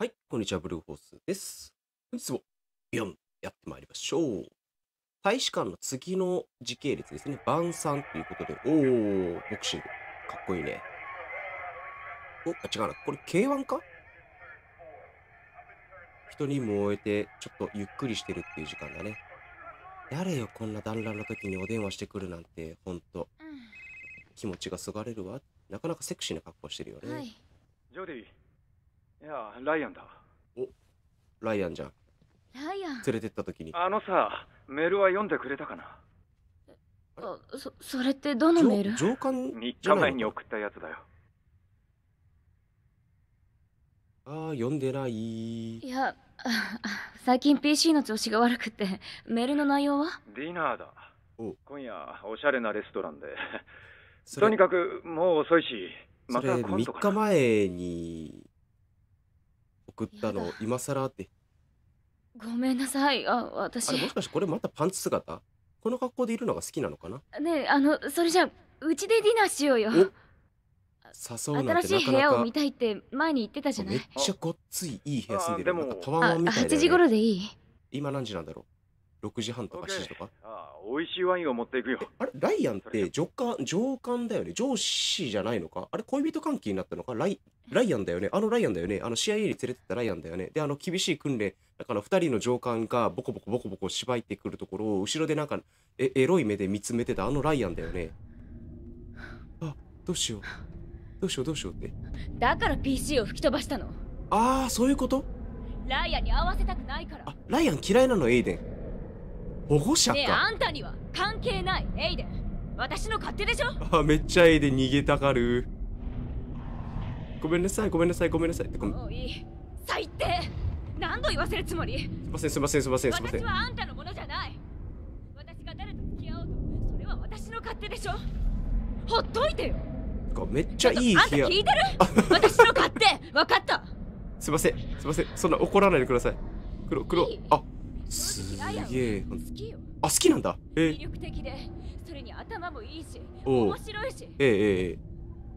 はい、こんにちは、ブルーホースです。本日も、ビヨン、やってまいりましょう。大使館の次の時系列ですね、晩餐ということで、おー、ボクシング、かっこいいね。お、あ、違うな、これ K1 か人に燃えて、ちょっとゆっくりしてるっていう時間だね。誰よ、こんな団らんの時にお電話してくるなんて、ほんと。気持ちがそがれるわ。なかなかセクシーな格好してるよね。はい、ジョディいや、ライアンだ。お、ライアンじゃん。ライアン。連れてった時に。あのさ、メールは読んでくれたかなあそ、それってどのメール上官 ?3 日前に送ったやつだよ。あ読んでない。いや、最近 PC の調子が悪くて、メールの内容はディナーだ。今夜、おしゃれなレストランで。とにかく、もう遅いし、また3日前に送ったの今更ってごめんなさい。あ、あれもし。かしてこれまたパンツ姿この格好でいるのが好きなのかなねえ、あの、それじゃ、うちでディナーしようよ。誘うなん新てしない部屋を見たいって前に言ってたじゃないめっちゃごっついいい部屋住んでるあでなんかタワマンみたいな、8時頃でいい今何時なんだろう6時半とか7時とか。ああ、美味しいワインを持っていくよ。あれ、ライアンって上官、上官だよね。上司じゃないのかあれ、恋人関係になったのかライ、ライアンだよね。あのライアンだよね。あの CIA に連れてったライアンだよね。で、あの厳しい訓練、だから2人の上官がボコボコボコボコしばいてくるところを、後ろでなんか、え、エロい目で見つめてたあのライアンだよね。あ、どうしよう。どうしようどうしようって。だから PC を吹き飛ばしたの。ああ、そういうことライアンに合わせたくないから。あ、ライアン嫌いなの、エイデン。保護者か、ね、あんたには関係ないエイデン私の勝手でしょあめっちゃエイデン逃げたがるごめんなさいごめんなさいごめんなさいってもうい最低何度言わせるつもりすいませんすいませんすいませんすいません私はあんたのものじゃない私が誰と付き合おうとそれは私の勝手でしょほっといてよめっちゃいい部屋聞いてる 私の勝手わかったすいませんすいませんそんな怒らないでください黒黒あすげえあ好きなんだええそれに頭もいいし面白いしええええ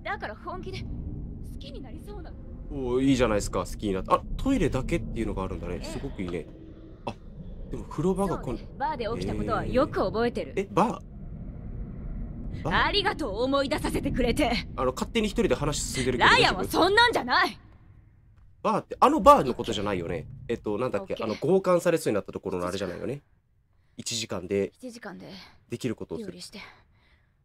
だから本気で好きになりそうなのおいいじゃないですか好きになってあトイレだけっていうのがあるんだね、すごくいいねあでも風呂場がこん、ね、バーで起きたことはよく覚えてるええバーありがとう思い出させてくれてあの勝手に一人で話進んでるけどライアンはそんなんじゃないバーって、あのバーのことじゃないよね。えっと、なんだっけ、あの、強姦されそうになったところのあれじゃないよね。1時間で、1時間で、できることをする。料理して。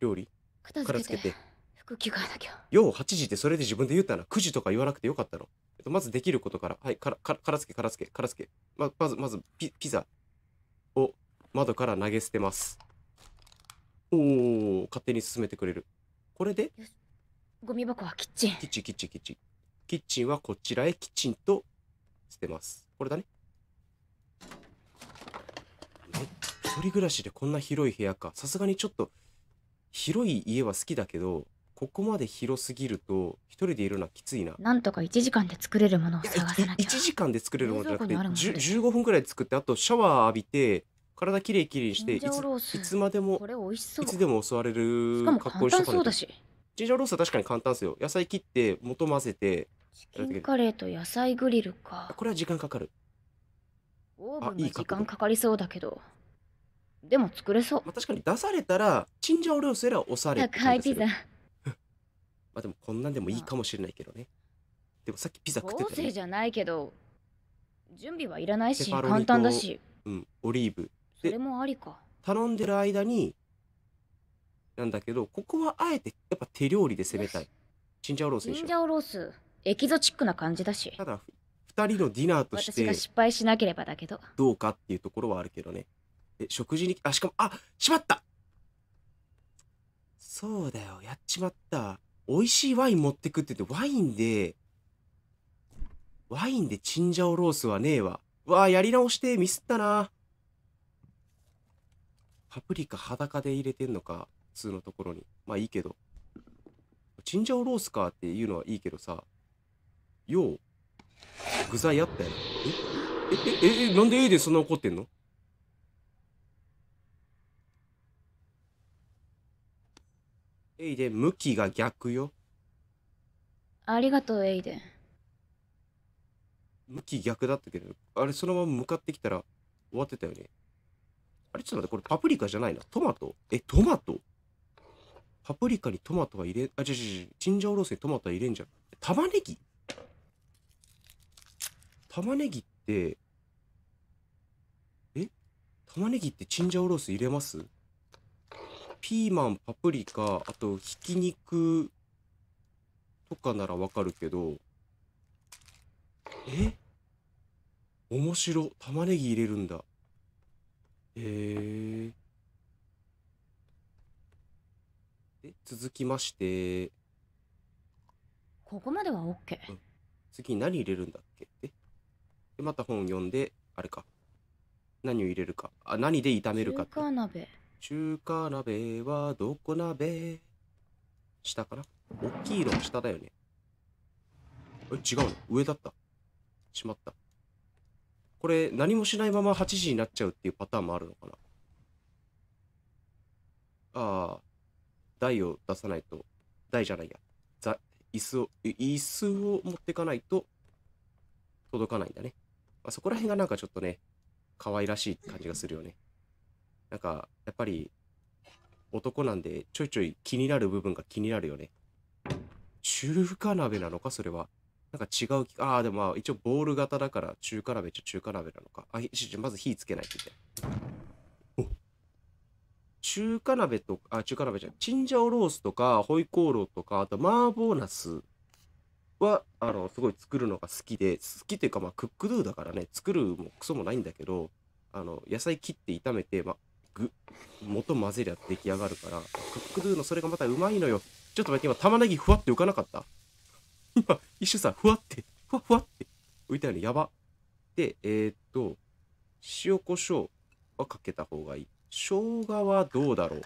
料理片付けて。服着替えなきゃ。よう、8時ってそれで自分で言ったら、9時とか言わなくてよかったの。えっと、まずできることから。はい、から、から、からけ、からつけ、からつけ。ま、まず、まずピ、ピザを窓から投げ捨てます。おお、勝手に進めてくれる。これでゴミ箱はキッチン。キッチン、キッチン、キッチン。キッチンはこちらへきちんと捨てます。これだね。ね一人暮らしでこんな広い部屋か。さすがにちょっと、広い家は好きだけど、ここまで広すぎると、一人でいるのはきついな。なんとか1時間で作れるものを探さなきゃ。1時間で作れるものじゃなくて、15分くらいで作って、あとシャワー浴びて、体きれいきれいにしていつ、いつまでも、いつでも襲われる格好にしとかないと。ジンジャーロースは確かに簡単ですよ。野菜切って、元混ぜて、チキンカレーと野菜グリルか。これは時間かかる。オーブン時間かかりそうだけど。でも作れそう。まあ、確かに出されたら、チンジャオロースら押される。いピザ。まあでもこんなんでもいいかもしれないけどね。でもさっきピザ食ってた、ね。合成じゃないけど、準備はいらないし、簡単だし。うん、オリーブ。それもありか。頼んでる間に、なんだけど、ここはあえてやっぱ手料理で攻めたい。チンジャオロースしチンジャオロース。エキゾチックな感じだしただ2人のディナーとし私てが失敗しなければだけどどうかっていうところはあるけどねえ食事にあしかもあしまったそうだよやっちまった美味しいワイン持ってくって言ってワインでワインでチンジャオロースはねえわうわあやり直してミスったなパプリカ裸で入れてんのか普通のところにまあいいけどチンジャオロースかっていうのはいいけどさよう、具材あったやろ。え、え、え、え、なんで A でそんな怒ってんのエイデン、向きが逆よ。ありがとう、エイデン。向き逆だったけど、あれ、そのまま向かってきたら終わってたよね。あれ、ちょっと待って、これパプリカじゃないな。トマトえ、トマトパプリカにトマトは入れ、あ、違う違う違う、チンジャオロースにトマトは入れんじゃん。玉ねぎ玉ねぎって、え玉ねぎってチンジャオロース入れますピーマン、パプリカ、あとひき肉とかならわかるけど、え面白。玉ねぎ入れるんだ。へえー。で、続きまして。ここまでは OK。うん、次何入れるんだっけえで、また本読んで、あれか。何を入れるか。あ、何で炒めるか中華鍋。中華鍋はどこ鍋下かな大きいの下だよね。え、違うの上だった。しまった。これ、何もしないまま8時になっちゃうっていうパターンもあるのかなああ、台を出さないと、台じゃないや。座椅子を、椅子を持ってかないと、届かないんだね。まあ、そこら辺がなんかちょっとね、可愛らしい感じがするよね。なんか、やっぱり、男なんで、ちょいちょい気になる部分が気になるよね。中華鍋なのかそれは。なんか違う、ああ、でもまあ一応ボール型だから中華鍋っちゃ中華鍋なのか。あ、まず火つけないといけない。中華鍋とあ、中華鍋じゃん。チンジャオロースとか、ホイコーローとか、あと麻婆ナスはあのすごい作るのが好きで好きというかまあクックドゥだからね作るもクソもないんだけどあの野菜切って炒めて、ま、ぐ元混ぜりゃ出来上がるからクックドゥのそれがまたうまいのよちょっと待って今玉ねぎふわって浮かなかった 今一瞬さふわってふわふわって浮いたよねやばでえー、っと塩コショウはかけた方がいい生姜はどうだろう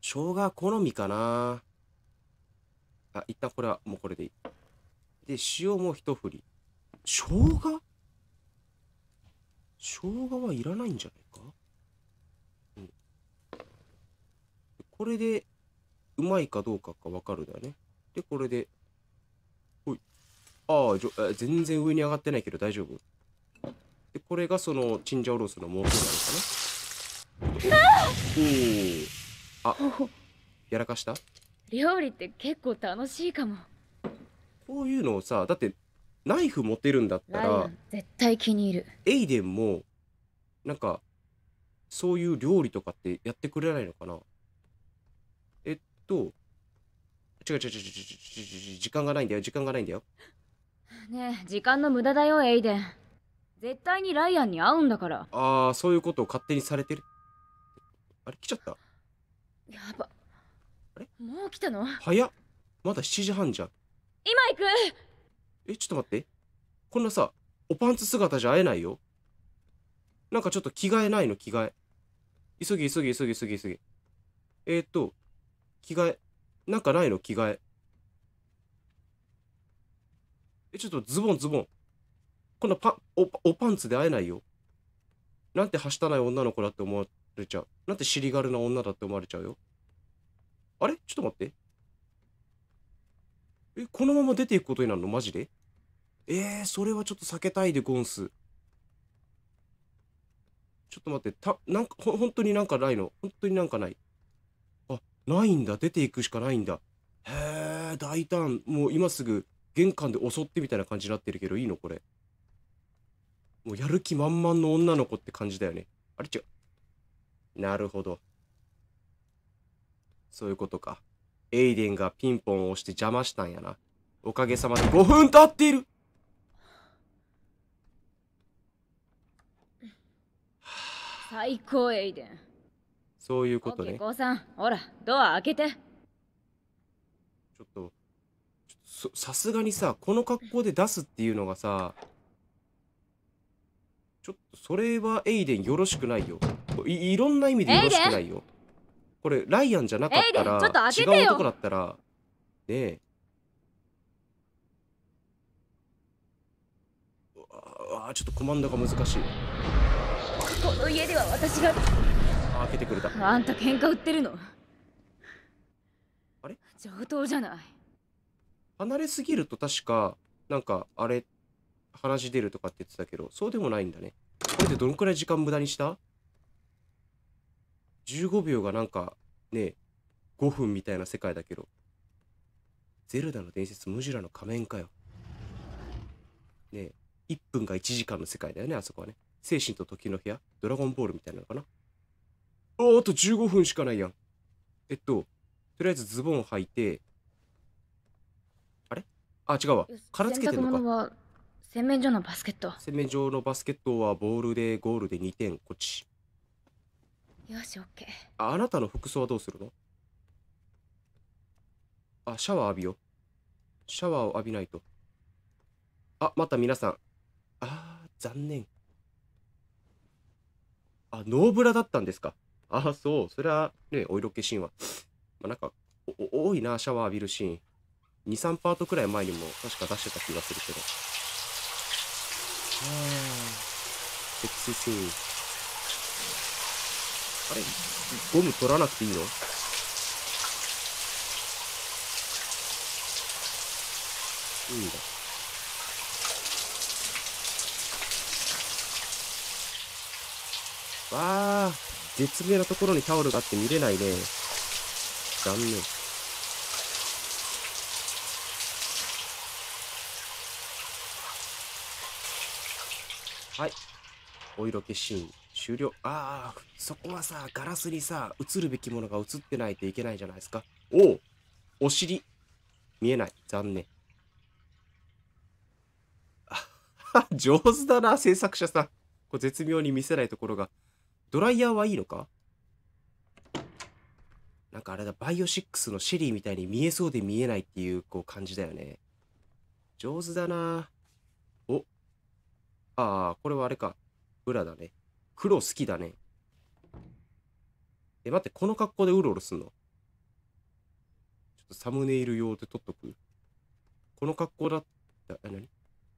生姜好みかなあ、一旦これはもうこれでいい。で、塩も一振り。生姜生姜はいらないんじゃないかうん。これで、うまいかどうかがわかるだよね。で、これで、ほい。ああ、じょ全然上に上がってないけど大丈夫。で、これがその、チンジャオロースの妄想なのかな。おお。あ、やらかした料理って結構楽しいかもこういうのをさだってナイフ持てるんだったら絶対気に入るエイデンもなんかそういう料理とかってやってくれないのかなえっと違う違う違う違う違違うう時間がないんだよ時間がないんだよねえ時間の無駄だよエイデン絶対にライアンに会うんだからああそういうことを勝手にされてるあれ来ちゃったやばもう来たの早っまだ7時半じゃん今行くえちょっと待ってこんなさおパンツ姿じゃ会えないよなんかちょっと着替えないの着替え急ぎ急ぎ急ぎ急ぎ急ぎえー、っと着替えなんかないの着替ええちょっとズボンズボンこんなパおおパンツで会えないよなんてはしたない女の子だって思われちゃうなんて尻軽な女だって思われちゃうよあれちょっと待って。え、このまま出ていくことになるのマジでえー、それはちょっと避けたいで、ゴンス。ちょっと待って、た、なんか、ほ、本当になんかないの本当になんかない。あ、ないんだ。出ていくしかないんだ。へえ、大胆。もう今すぐ玄関で襲ってみたいな感じになってるけど、いいのこれ。もうやる気満々の女の子って感じだよね。あれ違う。なるほど。そういうことか。エイデンがピンポンを押して邪魔したんやな。おかげさまで5分経っている最高エイデン。そういうことね。おさん、ほら、ドア開けて。ちょっと、っとさすがにさ、この格好で出すっていうのがさ、ちょっとそれはエイデンよろしくないよ。いいろんな意味でよろしくないよ。これライアンじゃなかったら、ちょっと開けてよ。うだったらねえあちょっとコマンドが難しいこの家では私が開けてくれたあんた喧嘩売ってるのあれ上等じゃない離れすぎると確かなんかあれ話出るとかって言ってたけどそうでもないんだねこれでどのくらい時間無駄にした15秒がなんかね、5分みたいな世界だけど、ゼルダの伝説、ムジュラの仮面かよ。ね1分が1時間の世界だよね、あそこはね。精神と時の部屋、ドラゴンボールみたいなのかな。ああと15分しかないやん。えっと、とりあえずズボンを履いて、あれあ、違うわ。殻つけてるのか。洗面所のバスケット。洗面所のバスケットはボールでゴールで2点、こっち。よし、オッケー。あなたの服装はどうするのあ、シャワー浴びよシャワーを浴びないと。あ、また皆さん。あー、残念。あ、ノーブラだったんですか。あ、そう。それは、ね、お色気シーンは。まあ、なんか、多いな、シャワー浴びるシーン。2、3パートくらい前にも確か出してた気がするけど。はあセクシーシーン。あれゴム取らなくていいのいいんだ。わあ、絶妙なところにタオルがあって見れないね。残念。はい。お色気シーン。終了。ああ、そこはさ、ガラスにさ、映るべきものが映ってないといけないじゃないですか。おおお尻見えない。残念。あ 上手だな、制作者さん。これ絶妙に見せないところが。ドライヤーはいいのかなんかあれだ、バイオ6のシェリーみたいに見えそうで見えないっていうこう感じだよね。上手だなおああ、これはあれか。ブラだね。黒好きだね。え、待って、この格好でうろうろすんのちょっとサムネイル用で撮っとく。この格好だった、え、なに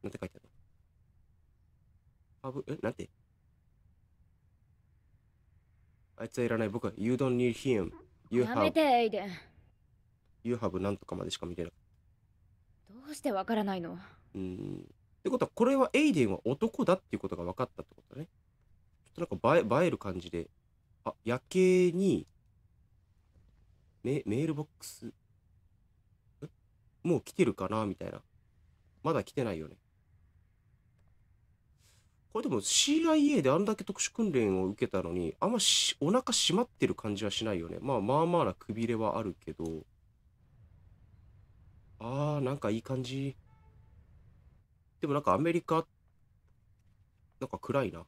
なんて書いてあるのハブ、え、なんてあいつはいらない、僕は You don't need him. You have. やめて、ン。You have なんとかまでしか見れない。どうしてわからないのうん。ってことは、これはエイデンは男だっていうことが分かったってことだね。となんか映え映える感じで、あ、夜景に、メメールボックス、もう来てるかなみたいな。まだ来てないよね。これでも CIA であんだけ特殊訓練を受けたのに、あんましお腹締まってる感じはしないよね。まあまあまあなくびれはあるけど。あー、なんかいい感じ。でもなんかアメリカ、なんか暗いな。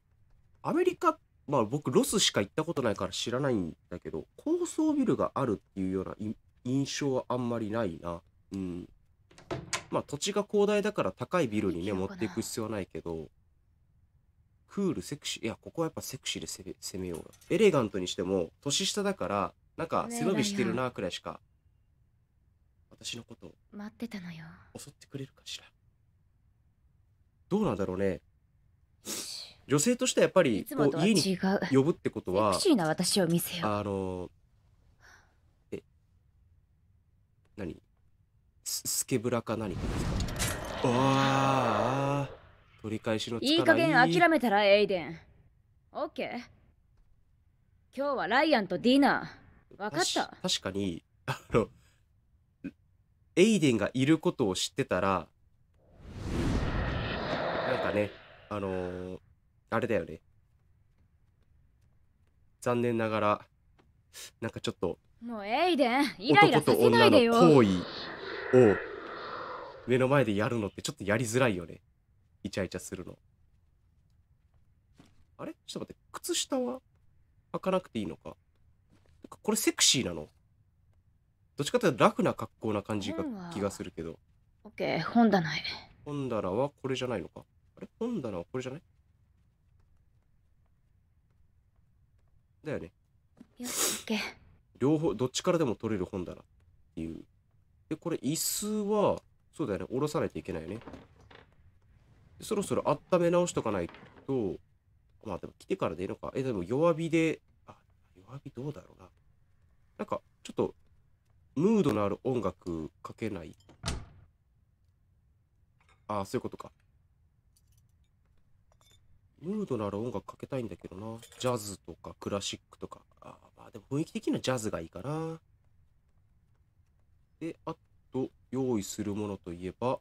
アメリカ、まあ僕ロスしか行ったことないから知らないんだけど、高層ビルがあるっていうような印象はあんまりないな。うん。まあ土地が広大だから高いビルにね、持っていく必要はないけど、クール、セクシー、いや、ここはやっぱセクシーで攻めようよ。エレガントにしても、年下だから、なんか背伸びしてるな、くらいしか。私のこと待ってたのよ襲ってくれるかしらどうなんだろうね女性としてはやっぱりもことう違家う。に呼ぶってことクはシーな私を見せよあのえ何ススケブラか何かですかああ取り返しの力いい加減諦めたらエイデン。オッケー。今日はライアンとディナー。わかった。た確かにあのエイデンがいることを知ってたらなんかねあのーあれだよね。残念ながら、なんかちょっと、もうエイデン、イライラさせないでよ。男と女の行為を目の前でやるのってちょっとやりづらいよね。イチャイチャするの。あれちょっと待って、靴下は履かなくていいのか。かこれセクシーなのどっちかというとフな格好な感じが気がするけど。オッケー、本棚へ。本棚はこれじゃないのか。あれ本棚はこれじゃないだよねよし OK 両方どっちからでも取れる本だなっていうでこれ椅子はそうだよね下ろさないといけないよねそろそろ温め直しとかないとまあでも来てからでいいのかえでも弱火であ弱火どうだろうななんかちょっとムードのある音楽かけないああそういうことかムードのある音楽かけたいんだけどな。ジャズとかクラシックとか。あまあでも雰囲気的にはジャズがいいかな。で、あと、用意するものといえば、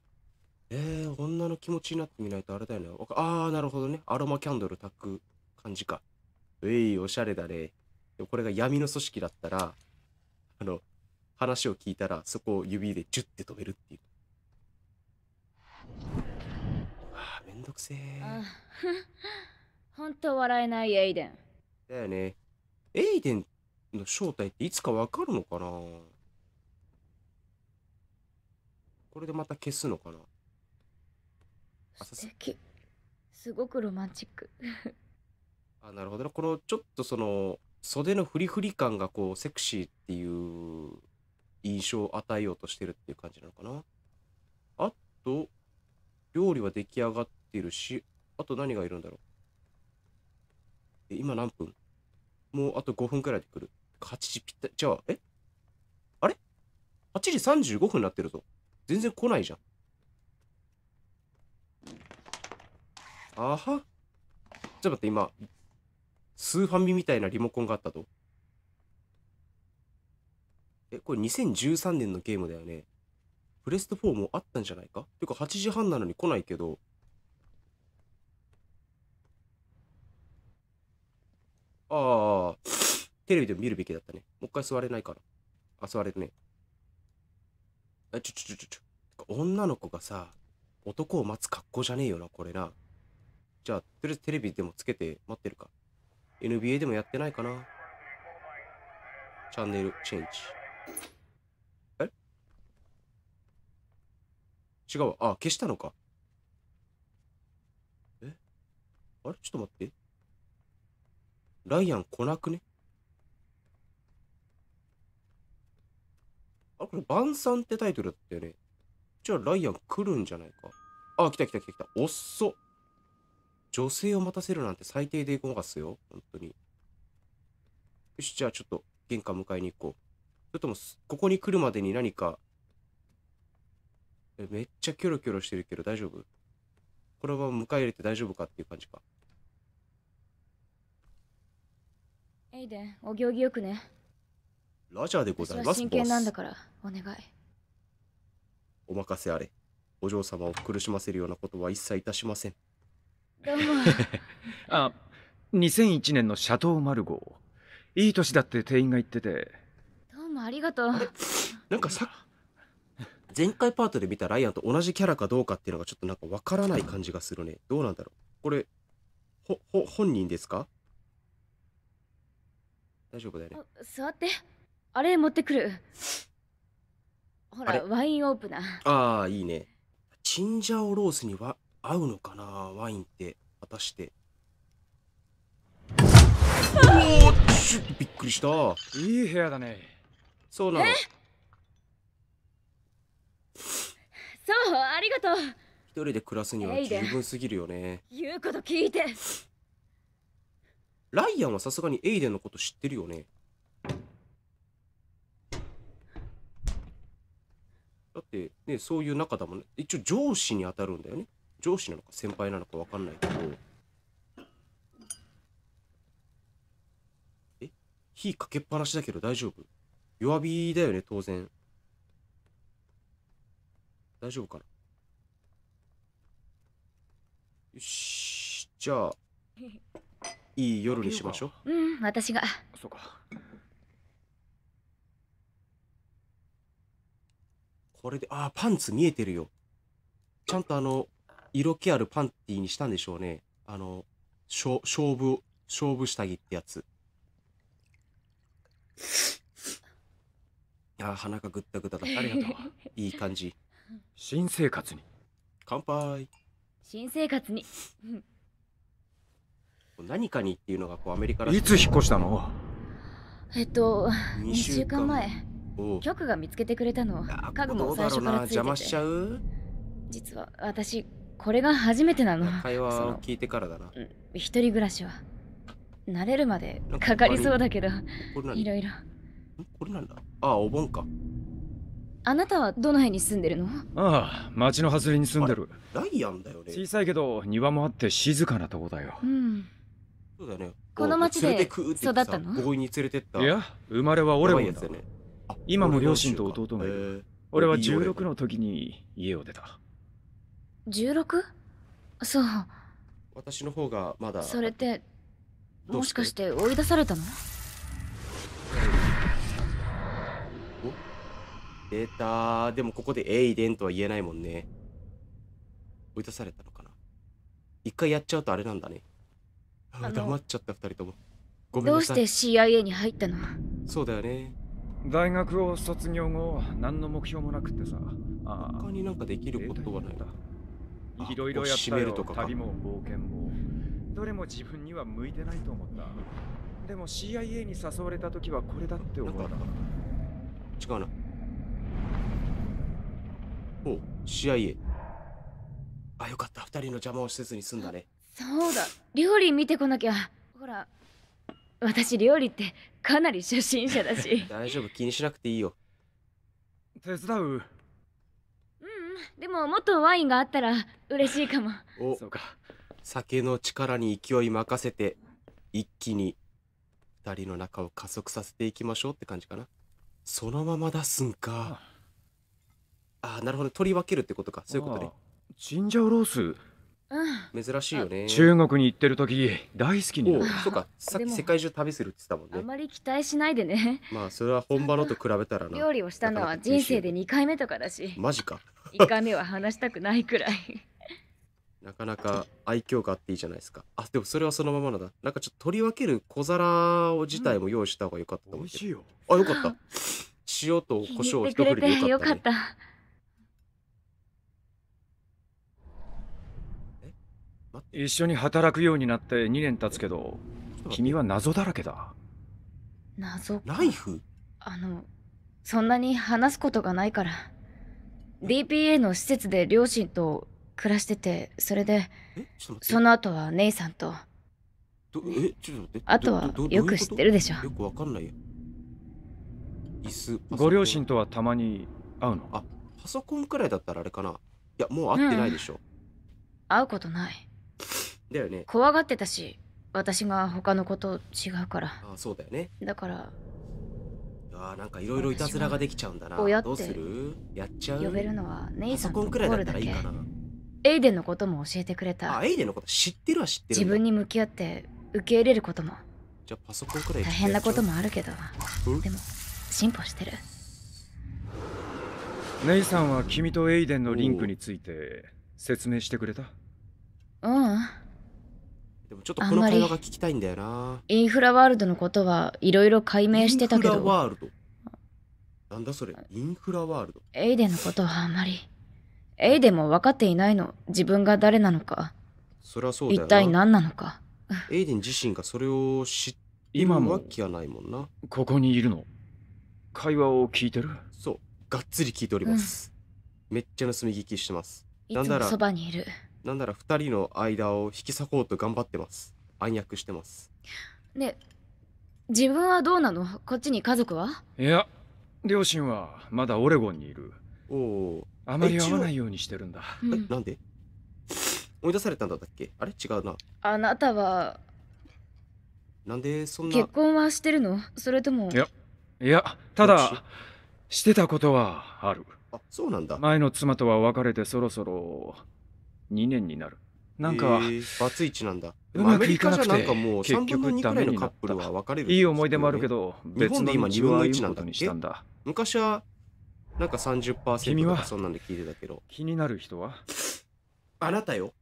えー、女の気持ちになってみないとあれだよね。あー、なるほどね。アロマキャンドル炊く感じか。えい、おしゃれだね。これが闇の組織だったら、あの、話を聞いたら、そこを指でジュッて止めるっていう。くせえ。ほん笑えないエイデン。だよね。エイデンの正体っていつかわかるのかなこれでまた消すのかな素敵すごくロマンチックあなるほどねこのちょっとその袖のフリフリ感がこうセクシーっていう印象を与えようとしてるっていう感じなのかなあと料理は出来上がっているし、あと何がいるんだろう。え、今何分もうあと5分くらいで来る。8時ぴったり。じゃあ、えあれ ?8 時35分になってるぞ。全然来ないじゃん。あは。ちょっと待って、今、スーファミみたいなリモコンがあったと。え、これ2013年のゲームだよね。プレスト4もあったんじゃないかてか8時半なのに来ないけど、テレビでも見るべきだったね。もう一回座れないから。あ、座れるね。あ、ちょちょちょちょ女の子がさ、男を待つ格好じゃねえよな、これな。じゃあ、とりあえずテレビでもつけて待ってるか。NBA でもやってないかな。チャンネルチェンジ。え違うわ。あ、消したのか。えあれちょっと待って。ライアン来なくねあ、これ、晩餐ってタイトルだったよね。じゃあ、ライアン来るんじゃないか。あ、来た来た来た来た。おっそ。女性を待たせるなんて最低でいこうかっすよ。本当に。よし、じゃあちょっと玄関迎えに行こう。ちょっとも、う、ここに来るまでに何か、めっちゃキョロキョロしてるけど大丈夫これは迎え入れて大丈夫かっていう感じか。エイデン、お行儀よくね。ラジャーでございます。真剣なんだから、お願い。お任せあれ。お嬢様を苦しませるようなことは一切いたしません。どうも。あ、2001年のシャトーマルゴー。いい年だって店員が言ってて。どうもありがとう。なんかさ前回パートで見たライアンと同じキャラかどうかっていうのがちょっとなんかわからない感じがするね。どうなんだろう。これ、ほ、ほ、本人ですか大丈夫だよね。座って。あれ持ってくる。ほら、ワインオープナー。ああ、いいね。チンジャオロースには合うのかな、ワインって。果たして。おおちょびっくりした。いい部屋だね。そうなの。そう、ありがとう。一人で暮らすには十分すぎるよね。言うこと聞いて。ライアンはさすがにエイデンのこと知ってるよね。だって、ね、そういう中だもんね。一応上司に当たるんだよね。上司なのか先輩なのか分かんないけど。え火かけっぱなしだけど大丈夫弱火だよね、当然。大丈夫かなよし、じゃあ、いい夜にしましょう。うん、私が。そうか。これで、ああ、パンツ見えてるよ。ちゃんとあの、色気あるパンティにしたんでしょうね。あの、勝負、勝負下着ってやつ。ああ、鼻がぐったぐただ。ありがとう。いい感じ。新生活に。乾杯。新生活に。何かにっていうのがこうアメリカらしい。いつ引っ越したのえっと、2週間前。局が見つけてくれたの家具も最初からついてて邪魔しちゃう実は私これが初めてなの会話を聞いてからだな一人暮らしは慣れるまでかかりそうだけどいろいろこれなんだああお盆かあなたはどの辺に住んでるのああ町の外れに住んでるダイアンだよね小さいけど庭もあって静かなとこだようんそうだねこの町で育ったの強引に連れてったいや生まれはオレゴンだ、今も両親と弟がいる。俺は16の時に家を出た。16? そう。私の方がまだ。それって、もしかして追い出されたの出たでもここで「エイデンとは言えないもんね追い出されたのかな一回やっちゃうとあれなんだね黙っちゃった二人ともごめんなさいどうして CIA に入ったのそうだよね大学を卒業後、何の目標もなくてさ。あ他になんかできることはないだ。いろいろやったよ。か旅も冒険も。どれも自分には向いてないと思った。でも CIA に誘われた時はこれだって思った。違うな。お、CIA。あ、よかった。二人の邪魔をせずに済んだね。そうだ。料理見てこなきゃ。ほら、私料理ってかなり初心者だし 大丈夫気にしなくていいよ手伝ううんでももっとワインがあったら嬉しいかもおそうか酒の力に勢い任せて一気に2人の中を加速させていきましょうって感じかなそのまま出すんかああなるほど取り分けるってことかそういうことねチンジャオロース珍しいよね中国に行ってる時大好きにそうかさっき世界中旅するって言ってたもんねあまり期待しないでねまあそれは本場のと比べたらな料理をしたのは人生で2回目とかだしマジか1回目は話したくないくらいなかなか愛嬌があっていいじゃないですかあでもそれはそのままなんだなんかちょっと取り分ける小皿を自体も用意した方が良かったかもしれない、うん、いよあよかった塩と胡椒を一振りでよかった、ね、よかった一緒に働くようになって2年経つけど君は謎だらけだ謎ライフあのそんなに話すことがないから DPA の施設で両親と暮らしててそれでその後は姉さんとえあとはよく知ってるでしょよくわかんない椅子ご両親とはたまに会うのあパソコンくらいだったらあれかないやもう会ってないでしょ、うん、会うことないだよね怖がってたし私が他の子と違うからあそうだよねだからあなんかいろいろいたずらができちゃうんだな親ってどうするやっちゃう呼べるのは姉さんとコールだけエイデンのことも教えてくれたあエイデンのこと知ってるは知ってる自分に向き合って受け入れることもじゃパソコンくらい大変なこともあるけどでも進歩してる姉さんは君とエイデンのリンクについて説明してくれたうんでもちょっとこの会話が聞きたいんだよな。インフラワールドのことはいろいろ解明してたけど。インフラワールドなんだそれ、インフラワールド。エイデンのことはあまり。エイデンも分かっていないの、自分が誰なのか。そりゃそうだ一体何なのか。エイデン自身がそれを知って今もわけはないもんな。ここにいるの。会話を聞いてるそう、がっつり聞いております。うん、めっちゃ盗み聞きしてます。いつもそばにいる。なんなら2人の間を引き裂こうと頑張ってます暗躍してますね自分はどうなのこっちに家族はいや両親はまだオレゴンにいるおおあまり会わないようにしてるんだ、なんで追い出されたんだっけあれ違うなあなたはなんでそんな結婚はしてるのそれともいやいやただしてたことはあるあそうなんだ前の妻とは別れてそろそろ2年になるなんか、バツイチなんだ。うまくいかなくて、結局ダメになった分かれる、いい思い出もあるけど、別の今自分の1なんだにしたんだ。昔は、なんか30%とかそんなんで聞いてたけど。気になる人はあなたよ。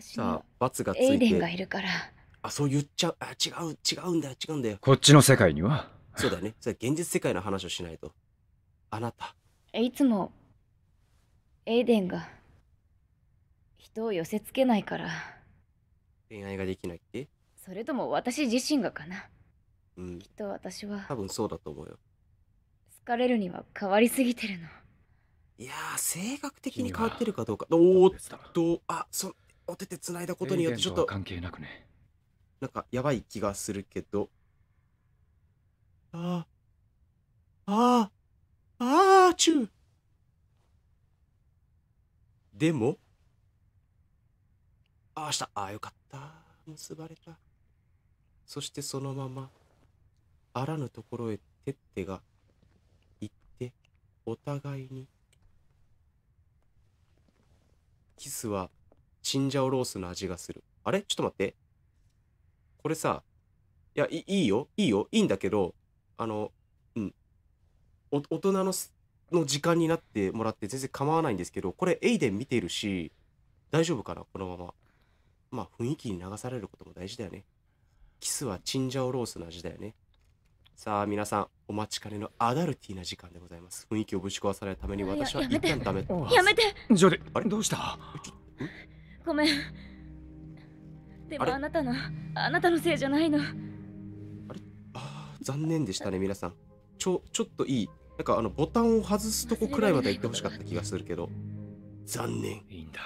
さあ、罰がついてエイデンがいるから。あ、そう言っちゃう。あ、違う、違うんだよ、違うんだよ。こっちの世界にはそうだね。それ現実世界の話をしないと。あなたいつもエイデンが人を寄せつけないから恋愛ができないってそれとも私自身がかな、うん、きっと私は多分そうだと思うよ好かれるには変わりすぎてるのいや性格的に変わってるかどうかおっとあそお手手つないだことによってちょっと関係なくねなんかやばい気がするけどああああでもああしたああよかった結ばれたそしてそのままあらぬところへてってが行ってお互いにキスはチンジャオロースの味がするあれちょっと待ってこれさいやいいよいいよいいんだけどあのうん大人のの時間になってもらって全然構わないんですけど、これエイデン見てるし、大丈夫かなこのまま。まあ雰囲気に流されることも大事だよね。キスはチンジャオロースの味だよね。さあ皆さん、お待ちかねのアダルティな時間でございます。雰囲気をぶち壊されるために私は一旦ダメやめてジョリ、あれどうしたごめん。でもあなたの、あなたのせいじゃないの。あれあ残念でしたね皆さん。ちょ、ちょっといいなんかあのボタンを外すとこくらいまで行ってほしかった気がするけど残念いいんだ、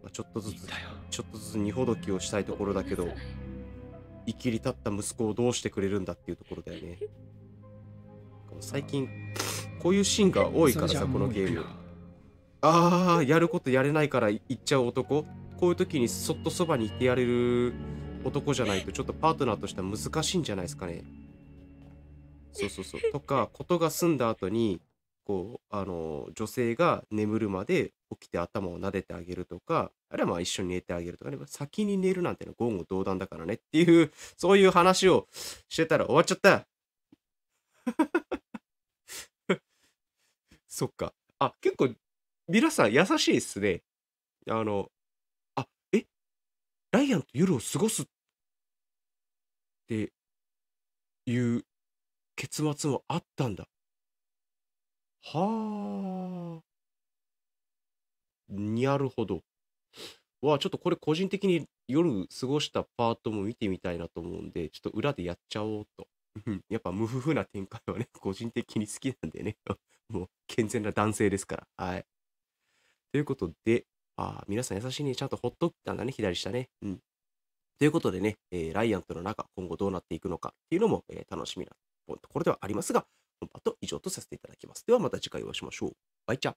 まあ、ちょっとずつちょっとずつ荷ほどきをしたいところだけど生きり立った息子をどうしてくれるんだっていうところだよね最近こういうシーンが多いからさこのゲームああやることやれないから行っちゃう男こういう時にそっとそばにいてやれる男じゃないとちょっとパートナーとしては難しいんじゃないですかねそうそうそう。とか、とが済んだ後に、こう、あの、女性が眠るまで起きて頭を撫でてあげるとか、あるいはまあ一緒に寝てあげるとかね、先に寝るなんての言語道断だからねっていう、そういう話をしてたら終わっちゃった。そっか。あ、結構、皆さん優しいっすね。あの、あ、えライアンと夜を過ごすっていう結末もあったんだ。はあ。ゃるほど。わあ、ちょっとこれ個人的に夜過ごしたパートも見てみたいなと思うんで、ちょっと裏でやっちゃおうと。やっぱ無夫婦な展開はね、個人的に好きなんでね。もう健全な男性ですから。はい。ということで、あ皆さん優しいね。ちゃんとほっとったんだね、左下ね。うん。ということでね、えー、ライアンとの中、今後どうなっていくのかっていうのも、えー、楽しみなところではありますが、本番と以上とさせていただきます。ではまた次回お会いしましょう。バイチャ